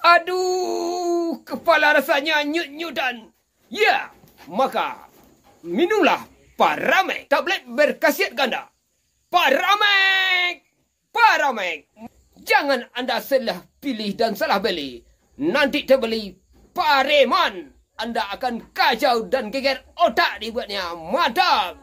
Aduh, kepala rasanya nyut-nyutan. Ya, yeah, maka minumlah Paramek. Tablet berkasiat ganda. Paramek! Paramek! Jangan anda salah pilih dan salah beli. Nanti terbeli Paremon. Anda akan kacau dan geger otak dibuatnya. Mantap!